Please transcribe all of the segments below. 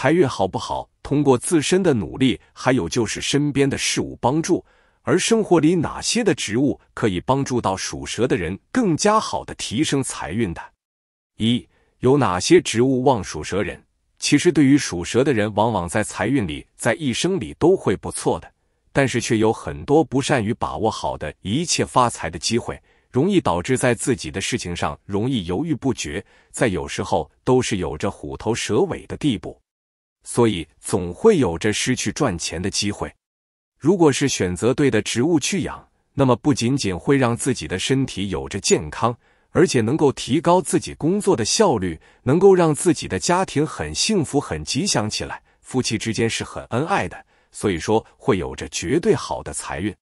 财运好不好，通过自身的努力，还有就是身边的事物帮助。而生活里哪些的植物可以帮助到属蛇的人更加好的提升财运的？一有哪些植物旺属蛇人？其实对于属蛇的人，往往在财运里，在一生里都会不错的，但是却有很多不善于把握好的一切发财的机会，容易导致在自己的事情上容易犹豫不决，在有时候都是有着虎头蛇尾的地步。所以总会有着失去赚钱的机会。如果是选择对的植物去养，那么不仅仅会让自己的身体有着健康，而且能够提高自己工作的效率，能够让自己的家庭很幸福、很吉祥起来，夫妻之间是很恩爱的。所以说会有着绝对好的财运。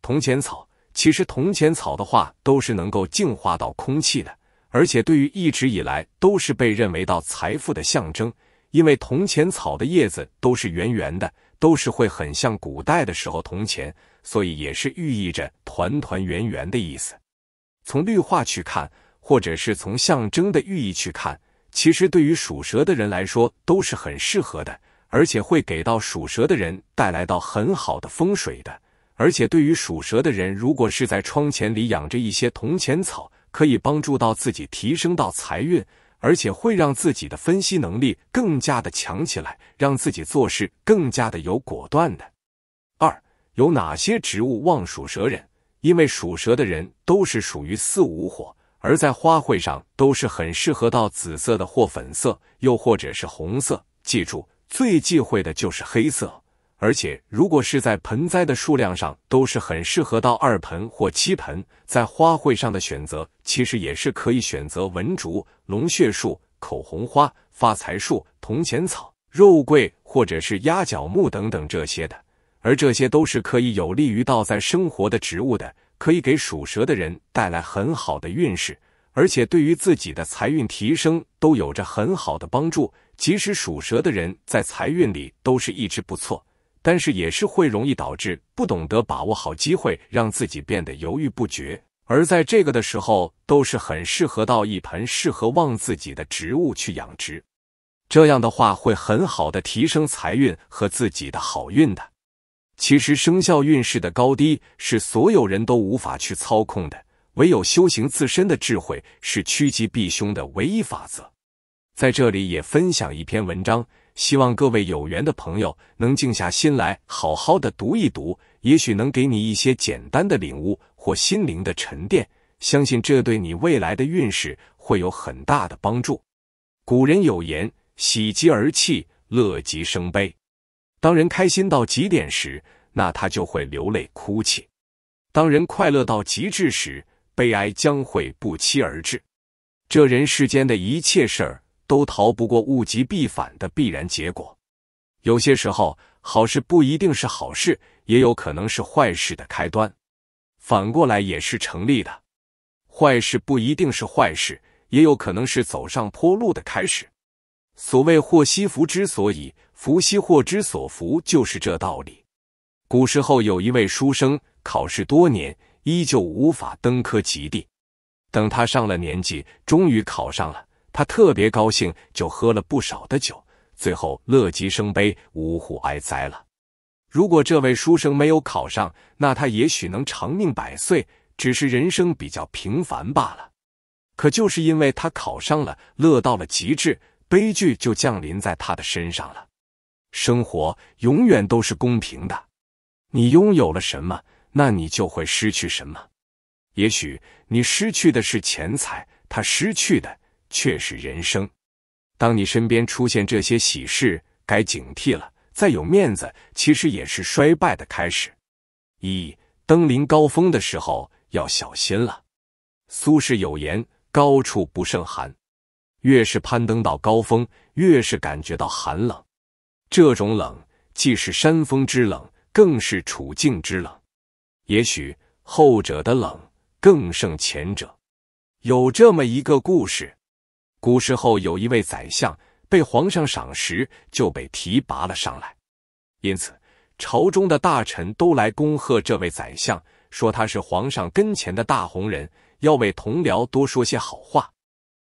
铜钱草，其实铜钱草的话都是能够净化到空气的，而且对于一直以来都是被认为到财富的象征。因为铜钱草的叶子都是圆圆的，都是会很像古代的时候铜钱，所以也是寓意着团团圆圆的意思。从绿化去看，或者是从象征的寓意去看，其实对于属蛇的人来说都是很适合的，而且会给到属蛇的人带来到很好的风水的。而且对于属蛇的人，如果是在窗前里养着一些铜钱草，可以帮助到自己提升到财运。而且会让自己的分析能力更加的强起来，让自己做事更加的有果断的。二，有哪些植物旺属蛇人？因为属蛇的人都是属于四五火，而在花卉上都是很适合到紫色的或粉色，又或者是红色。记住，最忌讳的就是黑色。而且，如果是在盆栽的数量上，都是很适合到二盆或七盆。在花卉上的选择，其实也是可以选择文竹、龙血树、口红花、发财树、铜钱草、肉桂或者是鸭脚木等等这些的。而这些都是可以有利于到在生活的植物的，可以给属蛇的人带来很好的运势，而且对于自己的财运提升都有着很好的帮助。即使属蛇的人在财运里都是一直不错。但是也是会容易导致不懂得把握好机会，让自己变得犹豫不决。而在这个的时候，都是很适合到一盆适合旺自己的植物去养殖，这样的话会很好的提升财运和自己的好运的。其实生肖运势的高低是所有人都无法去操控的，唯有修行自身的智慧是趋吉避凶的唯一法则。在这里也分享一篇文章。希望各位有缘的朋友能静下心来，好好的读一读，也许能给你一些简单的领悟或心灵的沉淀。相信这对你未来的运势会有很大的帮助。古人有言：“喜极而泣，乐极生悲。”当人开心到极点时，那他就会流泪哭泣；当人快乐到极致时，悲哀将会不期而至。这人世间的一切事儿。都逃不过物极必反的必然结果。有些时候，好事不一定是好事，也有可能是坏事的开端；反过来也是成立的。坏事不一定是坏事，也有可能是走上坡路的开始。所谓“祸兮福之所以，福兮祸之所伏”，就是这道理。古时候有一位书生，考试多年依旧无法登科及第，等他上了年纪，终于考上了。他特别高兴，就喝了不少的酒，最后乐极生悲，呜呼哀哉了。如果这位书生没有考上，那他也许能长命百岁，只是人生比较平凡罢了。可就是因为他考上了，乐到了极致，悲剧就降临在他的身上了。生活永远都是公平的，你拥有了什么，那你就会失去什么。也许你失去的是钱财，他失去的。却是人生。当你身边出现这些喜事，该警惕了。再有面子，其实也是衰败的开始。一登临高峰的时候，要小心了。苏轼有言：“高处不胜寒。”越是攀登到高峰，越是感觉到寒冷。这种冷，既是山峰之冷，更是处境之冷。也许后者的冷更胜前者。有这么一个故事。古时候有一位宰相，被皇上赏识，就被提拔了上来。因此，朝中的大臣都来恭贺这位宰相，说他是皇上跟前的大红人，要为同僚多说些好话。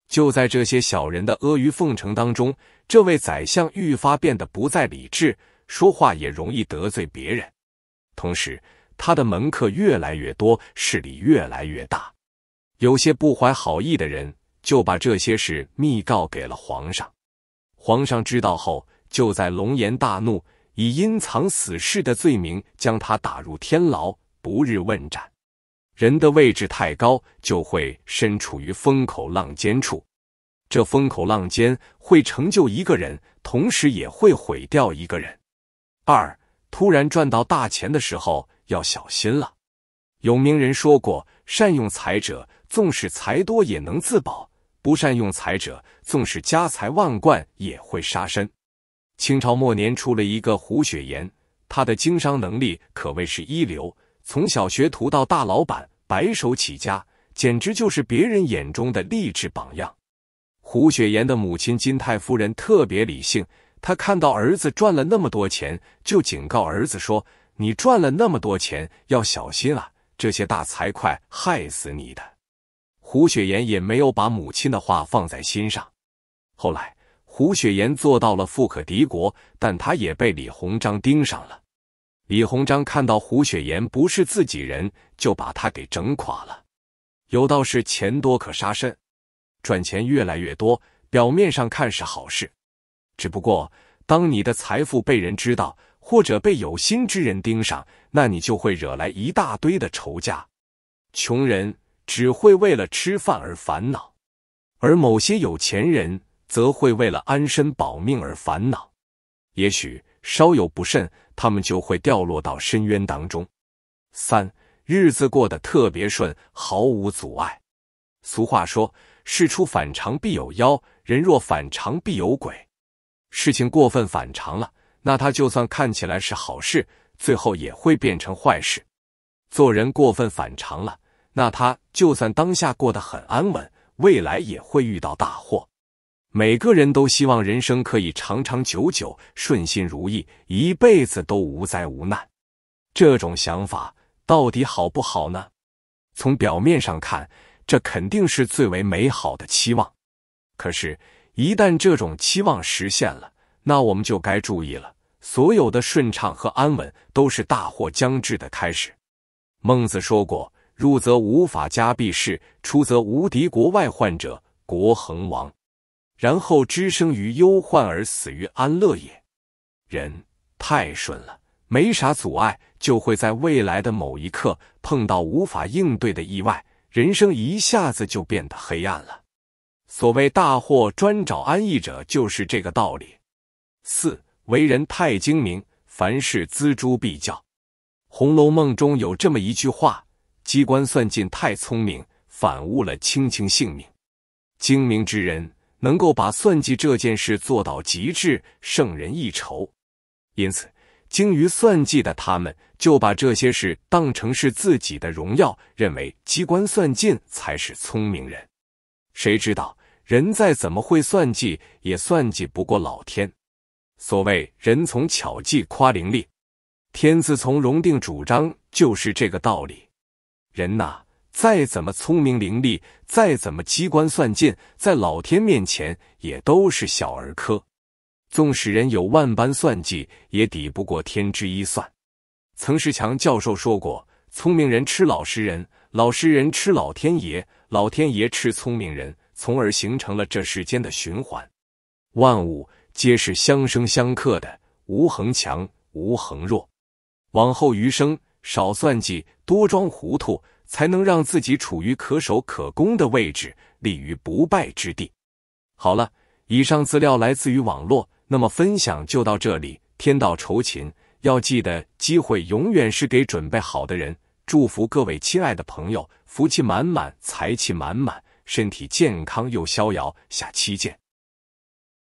就在这些小人的阿谀奉承当中，这位宰相愈发变得不再理智，说话也容易得罪别人。同时，他的门客越来越多，势力越来越大。有些不怀好意的人。就把这些事密告给了皇上。皇上知道后，就在龙颜大怒，以阴藏死士的罪名，将他打入天牢，不日问斩。人的位置太高，就会身处于风口浪尖处。这风口浪尖会成就一个人，同时也会毁掉一个人。二，突然赚到大钱的时候要小心了。有名人说过：“善用财者，纵使财多也能自保。”不善用财者，纵使家财万贯也会杀身。清朝末年出了一个胡雪岩，他的经商能力可谓是一流。从小学徒到大老板，白手起家，简直就是别人眼中的励志榜样。胡雪岩的母亲金太夫人特别理性，她看到儿子赚了那么多钱，就警告儿子说：“你赚了那么多钱，要小心啊！这些大财会害死你的。”胡雪岩也没有把母亲的话放在心上。后来，胡雪岩做到了富可敌国，但他也被李鸿章盯上了。李鸿章看到胡雪岩不是自己人，就把他给整垮了。有道是“钱多可杀身”，赚钱越来越多，表面上看是好事，只不过当你的财富被人知道，或者被有心之人盯上，那你就会惹来一大堆的仇家、穷人。只会为了吃饭而烦恼，而某些有钱人则会为了安身保命而烦恼。也许稍有不慎，他们就会掉落到深渊当中。三日子过得特别顺，毫无阻碍。俗话说，事出反常必有妖，人若反常必有鬼。事情过分反常了，那他就算看起来是好事，最后也会变成坏事。做人过分反常了。那他就算当下过得很安稳，未来也会遇到大祸。每个人都希望人生可以长长久久、顺心如意、一辈子都无灾无难。这种想法到底好不好呢？从表面上看，这肯定是最为美好的期望。可是，一旦这种期望实现了，那我们就该注意了：所有的顺畅和安稳，都是大祸将至的开始。孟子说过。入则无法家庇，士出则无敌国外患者，国恒亡。然后知生于忧患而死于安乐也。人太顺了，没啥阻碍，就会在未来的某一刻碰到无法应对的意外，人生一下子就变得黑暗了。所谓大祸专找安逸者，就是这个道理。四为人太精明，凡事锱铢必较，《红楼梦》中有这么一句话。机关算尽太聪明，反误了卿卿性命。精明之人能够把算计这件事做到极致，胜人一筹。因此，精于算计的他们就把这些事当成是自己的荣耀，认为机关算尽才是聪明人。谁知道人再怎么会算计，也算计不过老天。所谓“人从巧计夸灵力，天自从容定主张”，就是这个道理。人呐，再怎么聪明伶俐，再怎么机关算尽，在老天面前也都是小儿科。纵使人有万般算计，也抵不过天之一算。曾仕强教授说过：“聪明人吃老实人，老实人吃老天爷，老天爷吃聪明人，从而形成了这世间的循环。万物皆是相生相克的，无恒强，无恒弱。往后余生。”少算计，多装糊涂，才能让自己处于可守可攻的位置，立于不败之地。好了，以上资料来自于网络，那么分享就到这里。天道酬勤，要记得，机会永远是给准备好的人。祝福各位亲爱的朋友，福气满满，财气满满，身体健康又逍遥。下期见。